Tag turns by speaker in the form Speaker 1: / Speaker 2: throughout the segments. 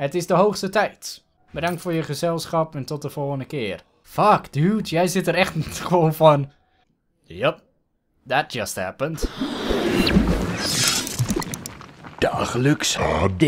Speaker 1: Het is de hoogste tijd. Bedankt voor je gezelschap en tot de volgende keer. Fuck, dude. Jij zit er echt gewoon van... Yep. That just happened. Dagelijks HD.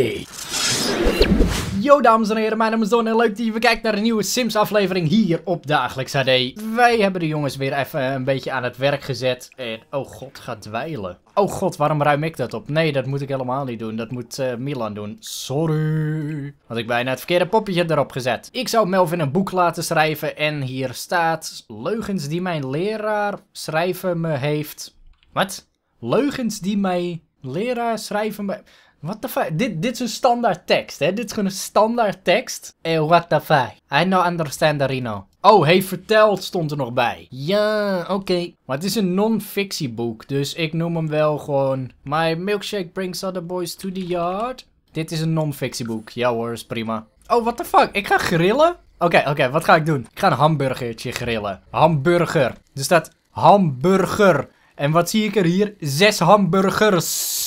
Speaker 1: Yo dames en heren, mijn naam is Don en leuk dat je weer kijkt naar een nieuwe Sims aflevering hier op Dagelijks HD. Wij hebben de jongens weer even een beetje aan het werk gezet en oh god, gaat dweilen. Oh god, waarom ruim ik dat op? Nee, dat moet ik helemaal niet doen. Dat moet eh, Milan doen. Sorry. Had ik bijna het verkeerde poppetje erop gezet. Ik zou Melvin een boek laten schrijven en hier staat... Leugens die mijn leraar schrijven me heeft... Wat? Leugens die mijn leraar schrijven me... What the fuck? Dit, dit is een standaard tekst, hè? Dit is gewoon een standaard tekst. Eh, hey, what the fuck? I no understand the Rino. Oh, hey, verteld stond er nog bij. Ja, oké. Maar het is een non-fictieboek, dus ik noem hem wel gewoon... My milkshake brings other boys to the yard. Dit is een non-fictieboek. Ja hoor, is prima. Oh, what the fuck? Ik ga grillen? Oké, oké, wat ga ik doen? Ik ga een hamburgertje grillen. Hamburger. Er staat hamburger. En wat zie ik er hier? Zes hamburgers.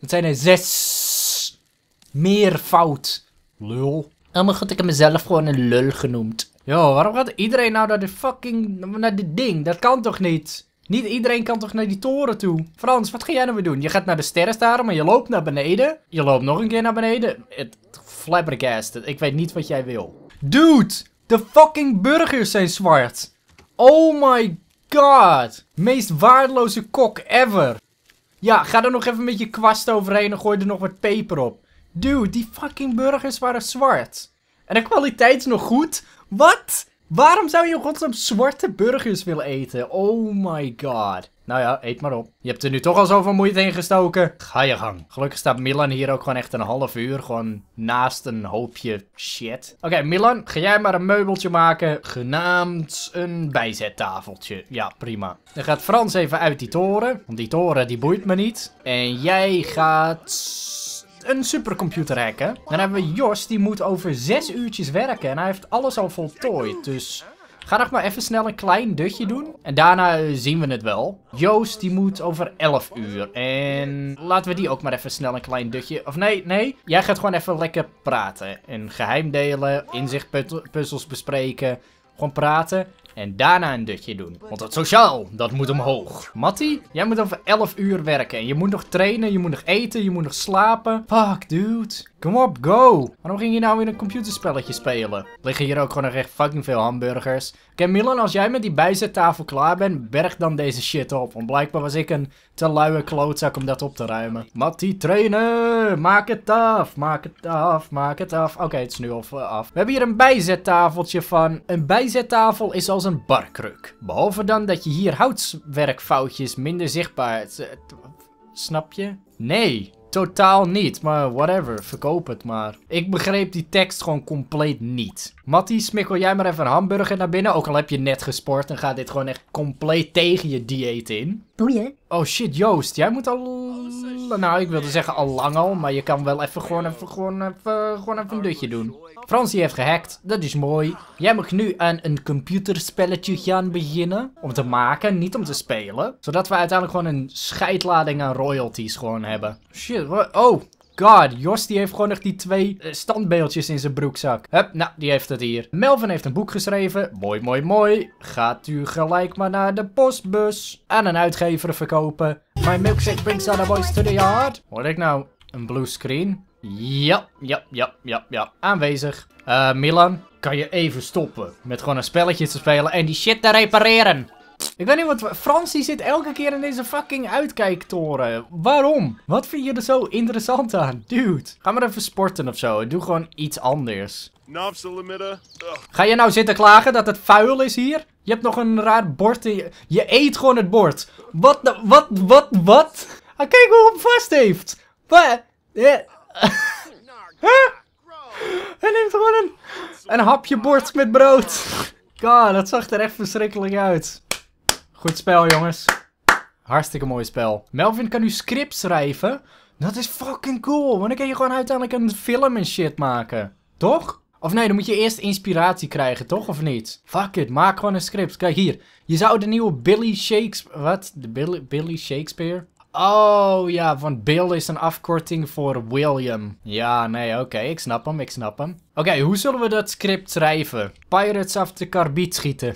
Speaker 1: Dat zijn er zes. Meer fout. Lul. Oh maar god, ik heb mezelf gewoon een lul genoemd. Yo, waarom gaat iedereen nou naar de fucking... naar dit ding? Dat kan toch niet? Niet iedereen kan toch naar die toren toe? Frans, wat ga jij nou weer doen? Je gaat naar de sterren staren, maar je loopt naar beneden. Je loopt nog een keer naar beneden. Het flabbergasted. Ik weet niet wat jij wil. Dude, de fucking burgers zijn zwart. Oh my god. Meest waardeloze kok ever. Ja, ga er nog even met je kwast overheen en gooi er nog wat peper op. Dude, die fucking burgers waren zwart. En de kwaliteit is nog goed. Wat? Waarom zou je godsnaam zwarte burgers willen eten? Oh my god. Nou ja, eet maar op. Je hebt er nu toch al zoveel moeite in gestoken. Ga je gang. Gelukkig staat Milan hier ook gewoon echt een half uur. Gewoon naast een hoopje shit. Oké, Milan, ga jij maar een meubeltje maken. Genaamd een bijzettafeltje. Ja, prima. Dan gaat Frans even uit die toren. Want die toren, die boeit me niet. En jij gaat een supercomputer hacken. Dan hebben we Jos, die moet over zes uurtjes werken en hij heeft alles al voltooid. Dus ga nog maar even snel een klein dutje doen. En daarna zien we het wel. Joost, die moet over 11 uur. En laten we die ook maar even snel een klein dutje... Of nee, nee. Jij gaat gewoon even lekker praten. En geheim delen, inzichtpuzzels bespreken. Gewoon praten. En daarna een dutje doen. Want het sociaal, dat moet omhoog. Matty, jij moet over 11 uur werken. En je moet nog trainen, je moet nog eten, je moet nog slapen. Fuck, dude. Kom op, go! Waarom ging je nou weer een computerspelletje spelen? Liggen hier ook gewoon echt fucking veel hamburgers. Oké, Milan, als jij met die bijzettafel klaar bent, berg dan deze shit op. Want blijkbaar was ik een te luie klootzak om dat op te ruimen. Matty trainer, Maak het af! Maak het af! Maak het af! Oké, het is nu al eh, af. We hebben hier een bijzettafeltje van. Een bijzettafel is als een barkruk. Behalve dan dat je hier houtswerkfoutjes minder zichtbaar... Snap je? Nee. Totaal niet, maar whatever, verkoop het maar. Ik begreep die tekst gewoon compleet niet. Mattie, smikkel jij maar even een hamburger naar binnen, ook al heb je net gesport en gaat dit gewoon echt compleet tegen je dieet in. Boeien, Oh shit, Joost, jij moet al... Oh, nou, ik wilde zeggen al lang al, maar je kan wel even gewoon even, gewoon even, gewoon even een oh, dutje doen. Frans die heeft gehackt, dat is mooi. Jij mag nu aan een computerspelletje gaan beginnen. Om te maken, niet om te spelen. Zodat we uiteindelijk gewoon een scheidlading aan royalties gewoon hebben. Shit, wat? Oh, god. Jos die heeft gewoon nog die twee eh, standbeeldjes in zijn broekzak. Hup, nou, die heeft het hier. Melvin heeft een boek geschreven. Mooi, mooi, mooi. Gaat u gelijk maar naar de postbus. Aan een uitgever verkopen. My milkshake brings other boys to the yard. Hoor ik nou een blue screen? Ja, ja, ja, ja, ja. Aanwezig. Uh, Milan, kan je even stoppen met gewoon een spelletje te spelen en die shit te repareren? Ik weet niet wat... Frans zit elke keer in deze fucking uitkijktoren. Waarom? Wat vind je er zo interessant aan? Dude, ga maar even sporten of zo. Doe gewoon iets anders. Ga je nou zitten klagen dat het vuil is hier? Je hebt nog een raar bord in je... Je eet gewoon het bord. Wat, nou- wat, wat, wat? Ah, kijk hoe hem vast heeft. Wat? huh? Hij neemt gewoon een, een hapje bord met brood. God, dat zag er echt verschrikkelijk uit. Goed spel, jongens. Hartstikke mooi spel. Melvin kan nu script schrijven. Dat is fucking cool, want dan kan je gewoon uiteindelijk een film en shit maken. Toch? Of nee, dan moet je eerst inspiratie krijgen, toch? Of niet? Fuck it, maak gewoon een script. Kijk hier. Je zou de nieuwe Billy Shakespeare... Wat? De Billy, Shakespeare? Oh ja, want Bill is een afkorting voor William. Ja, nee, oké, ik snap hem, ik snap hem. Oké, hoe zullen we dat script schrijven? Pirates af de carbiet schieten.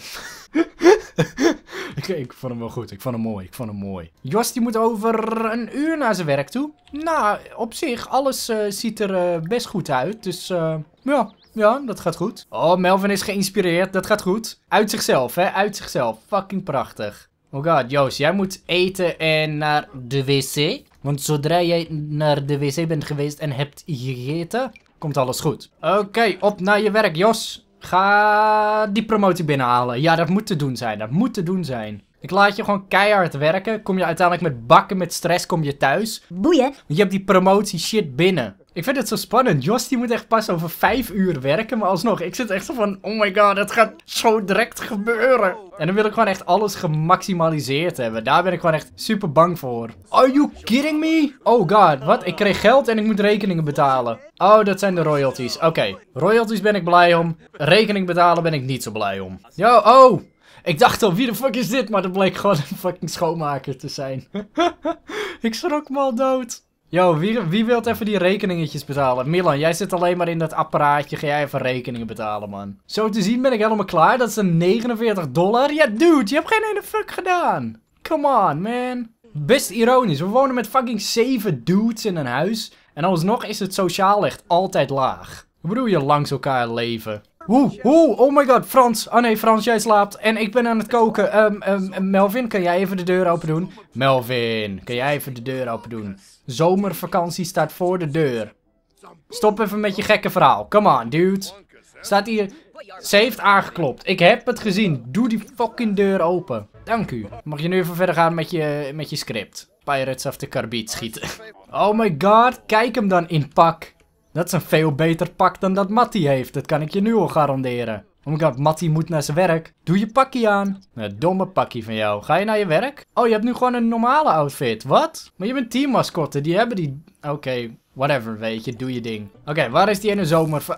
Speaker 1: ik, ik vond hem wel goed. Ik vond hem mooi. Ik vond hem mooi. Jos die moet over een uur naar zijn werk toe. Nou, op zich, alles eh, ziet er eh, best goed uit. Dus eh, ja, ja, dat gaat goed. Oh, Melvin is geïnspireerd. Dat gaat goed. Uit zichzelf, hè. Uit zichzelf. Fucking prachtig. Oh god, Joost, jij moet eten en naar de wc. Want zodra jij naar de wc bent geweest en hebt gegeten, komt alles goed. Oké, op naar je werk, Jos. Ga die promotie binnenhalen. Ja, dat moet te doen zijn. Dat moet te doen zijn. Ik laat je gewoon keihard werken. Kom je uiteindelijk met bakken met stress, kom je thuis. Boeien. Je hebt die promotie shit binnen. Ik vind het zo spannend. Jos die moet echt pas over vijf uur werken. Maar alsnog, ik zit echt zo van... Oh my god, dat gaat zo direct gebeuren. En dan wil ik gewoon echt alles gemaximaliseerd hebben. Daar ben ik gewoon echt super bang voor. Are you kidding me? Oh god, wat? Ik kreeg geld en ik moet rekeningen betalen. Oh, dat zijn de royalties. Oké, royalties ben ik blij om. Rekening betalen ben ik niet zo blij om. Yo, oh... Ik dacht al, wie de fuck is dit? Maar dat bleek gewoon een fucking schoonmaker te zijn. ik schrok me al dood. Yo, wie, wie wilt even die rekeningetjes betalen? Milan, jij zit alleen maar in dat apparaatje. Ga jij even rekeningen betalen, man. Zo te zien ben ik helemaal klaar. Dat is een 49 dollar. Ja, dude, je hebt geen ene fuck gedaan. Come on, man. Best ironisch. We wonen met fucking 7 dudes in een huis. En alsnog is het sociaal echt altijd laag. Hoe bedoel, je langs elkaar leven. Hoe, hoe, oh my god, Frans. Oh nee, Frans, jij slaapt en ik ben aan het koken. Ehm, ehm, ehm, Melvin, kan jij even de deur open doen? Melvin, kan jij even de deur open doen? Zomervakantie staat voor de deur. Stop even met je gekke verhaal. Come on, dude. Staat hier... Ze heeft aangeklopt. Ik heb het gezien. Doe die fucking deur open. Dank u. Mag je nu even verder gaan met je, met je script. Pirates of the Caribbean schieten. Oh my god, kijk hem dan in pak. Dat is een veel beter pak dan dat Matty heeft, dat kan ik je nu al garanderen. Omdat Matty moet naar zijn werk. Doe je pakkie aan. Een domme pakkie van jou. Ga je naar je werk? Oh, je hebt nu gewoon een normale outfit. Wat? Maar je bent teammascotte, die hebben die... Oké, whatever, weet je. Doe je ding. Oké, waar is die ene zomer... van.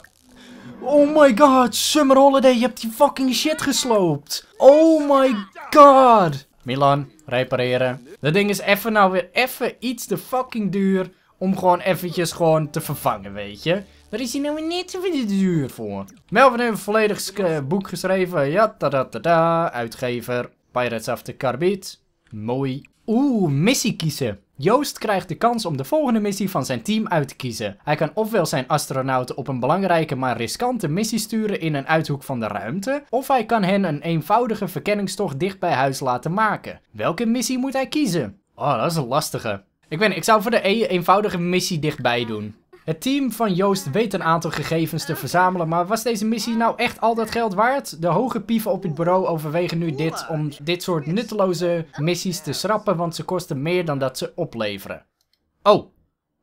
Speaker 1: Oh my god, Summer Holiday, je hebt die fucking shit gesloopt. Oh my god. Milan, repareren. Dat ding is even nou weer even iets te fucking duur om gewoon eventjes gewoon te vervangen, weet je. Daar is hij nou net zo duur voor. Melvin heeft een volledig eh, boek geschreven. Ja, ta da Uitgever. Pirates of the Caribbean. Mooi. Oeh, missie kiezen. Joost krijgt de kans om de volgende missie van zijn team uit te kiezen. Hij kan ofwel zijn astronauten op een belangrijke maar riskante missie sturen in een uithoek van de ruimte, of hij kan hen een eenvoudige verkenningstocht dicht bij huis laten maken. Welke missie moet hij kiezen? Oh, dat is een lastige. Ik, ben, ik zou voor de E eenvoudige missie dichtbij doen. Het team van Joost weet een aantal gegevens te verzamelen, maar was deze missie nou echt al dat geld waard? De hoge pieven op het bureau overwegen nu dit om dit soort nutteloze missies te schrappen, want ze kosten meer dan dat ze opleveren. Oh,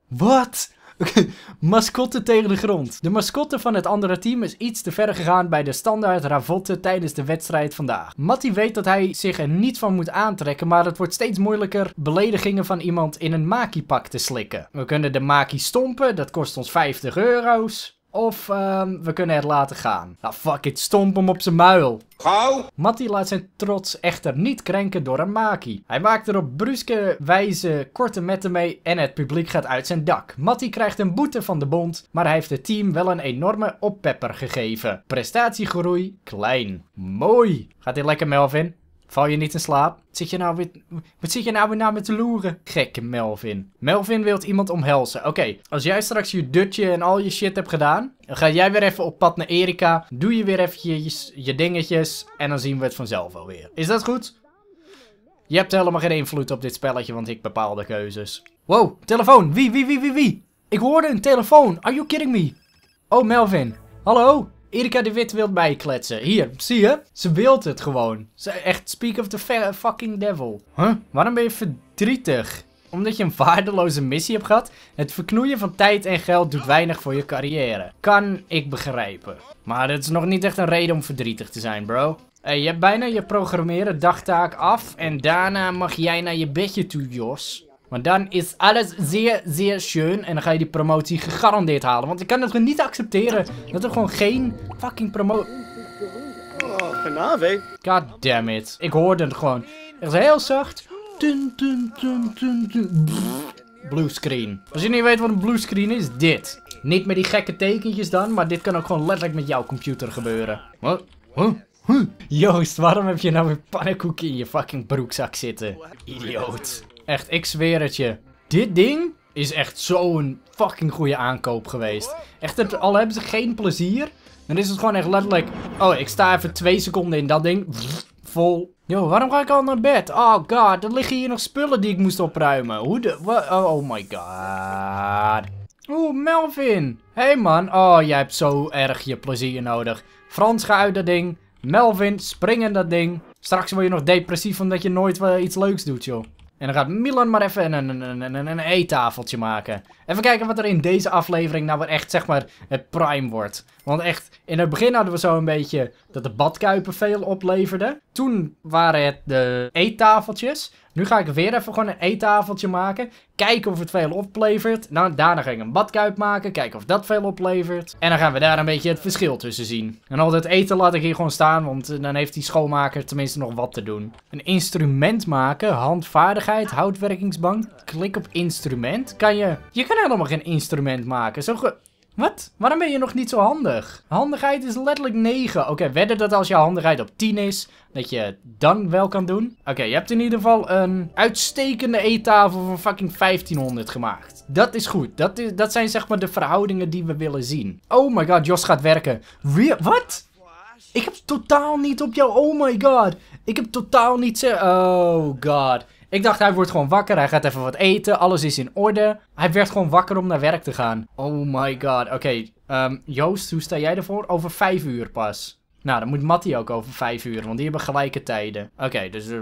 Speaker 1: wat? Mascotten Mascotte tegen de grond. De mascotte van het andere team is iets te ver gegaan bij de standaard ravotten tijdens de wedstrijd vandaag. Matty weet dat hij zich er niet van moet aantrekken, maar het wordt steeds moeilijker beledigingen van iemand in een maki-pak te slikken. We kunnen de maki stompen, dat kost ons 50 euro's. Of ehm, we kunnen het laten gaan. Nou fuck it, stomp hem op zijn muil. Gauw! Matty laat zijn trots echter niet krenken door een maki. Hij maakt er op bruske wijze korte metten mee en het publiek gaat uit zijn dak. Matty krijgt een boete van de bond, maar hij heeft het team wel een enorme oppepper gegeven. Prestatiegroei klein. Mooi! Gaat hij lekker Melvin? Val je niet in slaap? Wat zit je nou weer, wat zit je nou weer naar me te loeren? Gekke Melvin. Melvin wil iemand omhelzen. Oké, als jij straks je dutje en al je shit hebt gedaan... dan ga jij weer even op pad naar Erika. Doe je weer even je, dingetjes. En dan zien we het vanzelf alweer. Is dat goed? Je hebt helemaal geen invloed op dit spelletje, want ik bepaal de keuzes. Wow, telefoon. Wie, wie, wie, wie, wie? Ik hoorde een telefoon. Are you kidding me? Oh, Melvin. Hallo? Erika de Wit wil bijkletsen. Hier, zie je? Ze wil het gewoon. Ze echt speak of the fucking devil. Huh? Waarom ben je verdrietig? Omdat je een waardeloze missie hebt gehad? Het verknoeien van tijd en geld doet weinig voor je carrière. Kan ik begrijpen. Maar dat is nog niet echt een reden om verdrietig te zijn, bro. Hey, je hebt bijna je programmeren dagtaak af en daarna mag jij naar je bedje toe, Jos. Maar dan is alles zeer, zeer schön. En dan ga je die promotie gegarandeerd halen. Want ik kan het gewoon niet accepteren dat er gewoon geen fucking promotie... Oh, genave. God damn it. Ik hoorde het gewoon. is heel zacht. Bluescreen. Blue screen. Als je niet weet wat een bluescreen is, dit. Niet met die gekke tekentjes dan, maar dit kan ook gewoon letterlijk met jouw computer gebeuren. Wat? Huh? Huh? Joost, waarom heb je nou een pannenkoek in je fucking broekzak zitten? Idioot. Echt, ik zweer het je. Dit ding is echt zo'n fucking goede aankoop geweest. Echt, al hebben ze geen plezier, dan is het gewoon echt letterlijk... Oh, ik sta even twee seconden in dat ding. Vol. Yo, waarom ga ik al naar bed? Oh god, er liggen hier nog spullen die ik moest opruimen. Hoe de... Oh, oh my god. Oeh, Melvin. hey man. Oh, jij hebt zo erg je plezier nodig. Frans, ga uit dat ding. Melvin, spring in dat ding. Straks word je nog depressief omdat je nooit wel iets leuks doet, joh. En dan gaat Milan maar even een, een, een, een, eettafeltje maken. Even kijken wat er in deze aflevering nou weer echt, zeg maar, het prime wordt. Want echt, in het begin hadden we zo een beetje dat de badkuipen veel opleverden. Toen waren het de eettafeltjes. Nu ga ik weer even gewoon een eettafeltje maken. Kijken of het veel oplevert. Nou, daarna ga ik een badkuip maken. Kijken of dat veel oplevert. En dan gaan we daar een beetje het verschil tussen zien. En al dat eten laat ik hier gewoon staan. Want eh, dan heeft die schoonmaker tenminste nog wat te doen. Een instrument maken. Handvaardigheid. Houtwerkingsbank. Klik op instrument. Kan je... Je kan helemaal geen instrument maken. Zo ge... Wat? Waarom ben je nog niet zo handig? Handigheid is letterlijk 9. Oké, okay, wedden dat als je handigheid op 10 is, dat je dan wel kan doen. Oké, je hebt in ieder geval een uitstekende eettafel van fucking 1500 gemaakt. Dat is goed. Dat, is, dat zijn zeg maar de verhoudingen die we willen zien. Oh my god, Jos gaat werken. Wie? Wat? Ik heb totaal niet op jou... Oh my god. Ik heb totaal niet... Oh god. Ik dacht, hij wordt gewoon wakker. Hij gaat even wat eten. Alles is in orde. Hij werd gewoon wakker om naar werk te gaan. Oh my god. Oké, ehm, Joost, hoe sta jij ervoor? Over vijf uur pas. Nou, dan moet Mattie ook over vijf uur, want die hebben gelijke tijden. Oké, dus eh,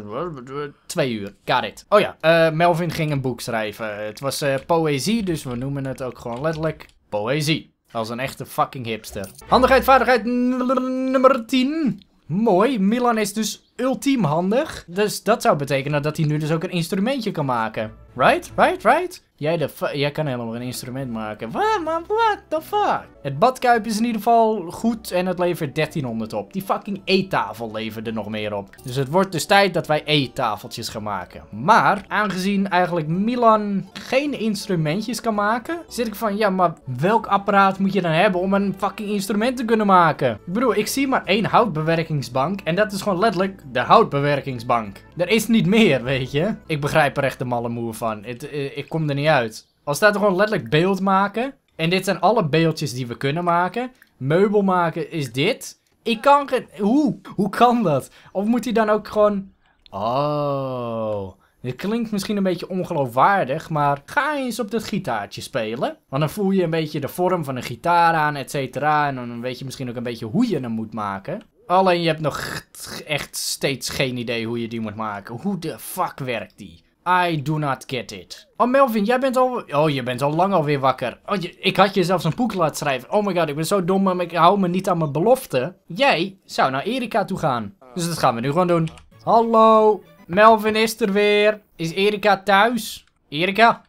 Speaker 1: twee uur. Got it. Oh ja, eh, Melvin ging een boek schrijven. Het was eh, poëzie, dus we noemen het ook gewoon letterlijk poëzie. Als een echte fucking hipster. Handigheid, vaardigheid nummer 10. Mooi, Milan is dus ultiem handig. Dus dat zou betekenen dat hij nu dus ook een instrumentje kan maken. Right, right, right? Jij, de jij kan helemaal een instrument maken. Wat man, what the fuck? Het badkuip is in ieder geval goed en het levert 1300 op. Die fucking eettafel leverde nog meer op. Dus het wordt dus tijd dat wij eettafeltjes gaan maken. Maar, aangezien eigenlijk Milan geen instrumentjes kan maken, zit ik van, ja, maar welk apparaat moet je dan hebben om een fucking instrument te kunnen maken? Ik bedoel, ik zie maar één houtbewerkingsbank en dat is gewoon letterlijk de houtbewerkingsbank. Er is niet meer, weet je. Ik begrijp er echt de malle moe van. ik, eh, ik kom er niet uit uit. Als staat gewoon letterlijk beeld maken. En dit zijn alle beeldjes die we kunnen maken. Meubel maken is dit. Ik kan Hoe? Hoe kan dat? Of moet hij dan ook gewoon... Oh... Dit klinkt misschien een beetje ongeloofwaardig, maar ga eens op dat gitaartje spelen. Want dan voel je een beetje de vorm van een gitaar aan, et cetera. En dan weet je misschien ook een beetje hoe je hem moet maken. Alleen je hebt nog echt steeds geen idee hoe je die moet maken. Hoe de fuck werkt die? I do not get it. Oh Melvin, jij bent al... Oh, je bent al lang alweer wakker. Oh, Ik had je zelfs een boek laten schrijven. Oh my god, ik ben zo dom, maar ik hou me niet aan mijn belofte. Jij zou naar Erika toe gaan. Dus dat gaan we nu gewoon doen. Hallo, Melvin is er weer. Is Erika thuis? Erika?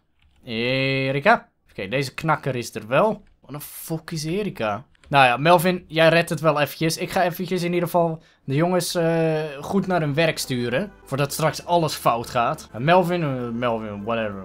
Speaker 1: Erika? Oké, deze knakker is er wel. What the fuck is Erika? Nou ja, Melvin, jij redt het wel eventjes. Ik ga eventjes in ieder geval de jongens eh, goed naar hun werk sturen. Voordat straks alles fout gaat. Eh, Melvin, eh, Melvin, whatever.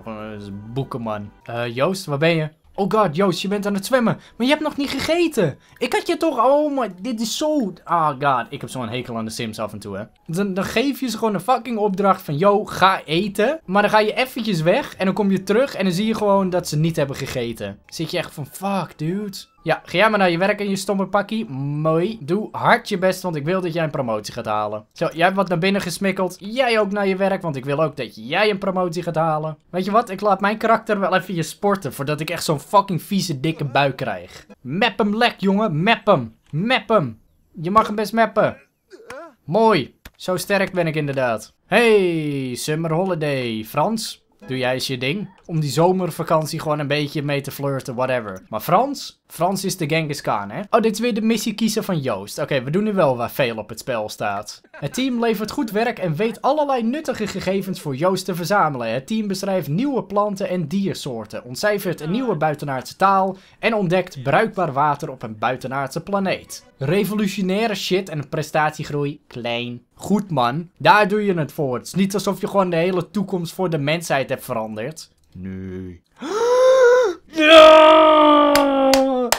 Speaker 1: boekenman. Joost, waar ben je? Oh god, Joost, je bent aan het zwemmen. Maar je hebt nog niet gegeten. Ik had je toch... Oh my, dit is zo... oh god, ik heb zo'n hekel aan de Sims af en toe, hè. Dan, geef je ze gewoon een fucking opdracht van... Yo, ga eten. Maar dan ga je eventjes weg. En dan kom je terug. En dan zie je gewoon dat ze niet hebben gegeten. zit je echt van... Fuck, dude. Ja, ga jij maar naar je werk in je stomme pakkie. Mooi. Doe hard je best, want ik wil dat jij een promotie gaat halen. Zo, jij hebt wat naar binnen gesmikkeld. Jij ook naar je werk, want ik wil ook dat jij een promotie gaat halen. Weet je wat? Ik laat mijn karakter wel even je sporten, voordat ik echt zo'n fucking vieze dikke buik krijg. Map hem lek, jongen. Map hem. Map hem. Je mag hem best mappen. Mooi. Zo sterk ben ik inderdaad. Hey, Summer Holiday. Frans, doe jij eens je ding om die zomervakantie gewoon een beetje mee te flirten, whatever. Maar Frans? Frans is de Genghis Khan, hè? Oh, dit is weer de missie kiezen van Joost. Oké, we doen nu wel waar veel op het spel staat. Het team levert goed werk en weet allerlei nuttige gegevens voor Joost te verzamelen. Het team beschrijft nieuwe planten en diersoorten, ontcijfert een nieuwe buitenaardse taal en ontdekt bruikbaar water op een buitenaardse planeet. Revolutionaire shit en prestatiegroei klein. Goed man, daar doe je het voor. Het is niet alsof je gewoon de hele toekomst voor de mensheid hebt veranderd. Nee. Ja!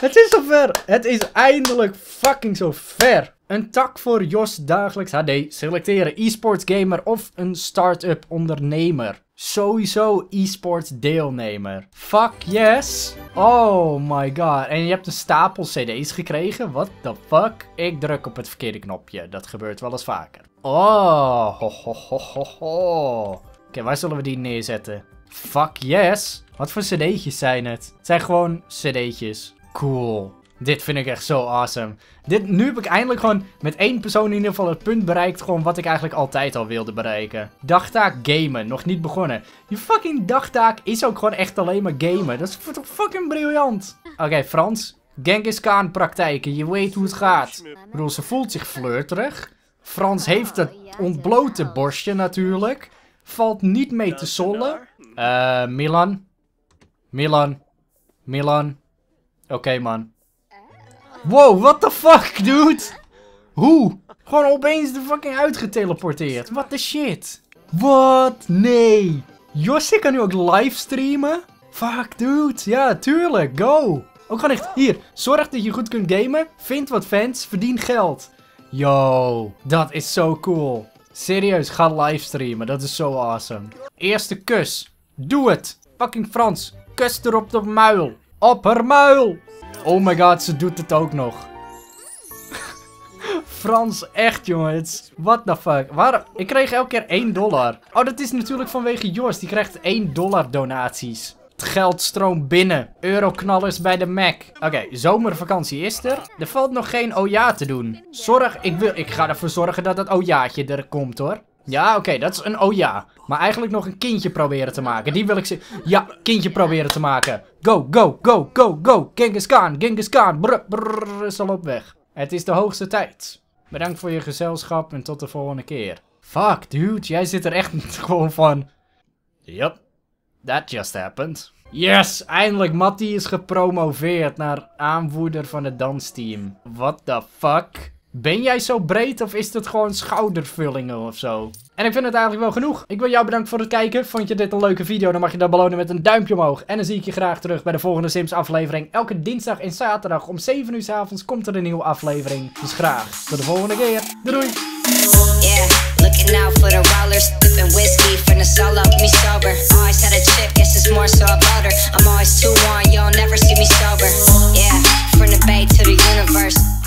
Speaker 1: Het is zover! Het is eindelijk fucking zover! Een tak voor Jos dagelijks HD selecteren, e-sports gamer of een start-up ondernemer. Sowieso e-sports deelnemer. Fuck yes! Oh my god. En je hebt een stapel cd's gekregen? What the fuck? Ik druk op het verkeerde knopje. Dat gebeurt wel eens vaker. Oh, ho, ho, ho, ho, ho. Oké, waar zullen we die neerzetten? Fuck yes. Wat voor cd'tjes zijn het? Het zijn gewoon cd'tjes. Cool. Dit vind ik echt zo awesome. Dit, nu heb ik eindelijk gewoon met één persoon in ieder geval het punt bereikt. Gewoon wat ik eigenlijk altijd al wilde bereiken. Dagtaak gamen. Nog niet begonnen. Je fucking dagtaak is ook gewoon echt alleen maar gamen. Dat is toch fucking briljant. Oké, Frans. Genghis Khan praktijken. Je weet hoe het gaat. Ik bedoel, ze voelt zich flirterig. Frans heeft het ontblote borstje natuurlijk. Valt niet mee te sollen. Eh, Milan? Milan? Milan? Oké, man. Wow, what the fuck, dude? Hoe? Gewoon opeens de fucking uitgeteleporteerd. What the shit? Wat? Nee. Josje kan nu ook livestreamen? Fuck, dude. Ja, tuurlijk. Go. Ook gewoon echt, hier, zorg dat je goed kunt gamen. Vind wat fans, verdien geld. Yo, dat is zo cool. Serieus, ga livestreamen. Dat is zo awesome. Eerste kus. Doe het. Fucking Frans. Kust er op de muil. Op haar muil. Oh my god, ze doet het ook nog. Frans, echt jongens. What the fuck. Waarom? Ik kreeg elke keer 1 dollar. Oh, dat is natuurlijk vanwege Jos. Die krijgt 1 dollar donaties. Het geld stroomt binnen. Euroknallers bij de Mac. Oké, zomervakantie is er. Er valt nog geen oja te doen. Zorg, ik, wil, ik ga ervoor zorgen dat dat ojaatje er komt hoor. Ja, oké, dat is een oh ja. Maar eigenlijk nog een kindje proberen te maken. Die wil ik ze. Ja, kindje proberen te maken. Go, go, go, go, go. Genghis Khan, Genghis Khan. Brr, brr, is al op weg. Het is de hoogste tijd. Bedankt voor je gezelschap en tot de volgende keer. Fuck, dude. Jij zit er echt gewoon van... Yep, that just happened. Yes, eindelijk. Matty is gepromoveerd naar aanvoerder van het dansteam. What the fuck? Ben jij zo breed of is dat gewoon schoudervullingen of zo? En ik vind het eigenlijk wel genoeg. Ik wil jou bedanken voor het kijken. Vond je dit een leuke video? Dan mag je dat belonen met een duimpje omhoog. En dan zie ik je graag terug bij de volgende Sims aflevering. Elke dinsdag en zaterdag om 7 uur s avonds komt er een nieuwe aflevering. Dus graag tot de volgende keer. Doei! Yeah, looking out for the rollers. whiskey the me sober. a it's more I'm always too you'll never see me sober. Yeah, from the bay to the universe.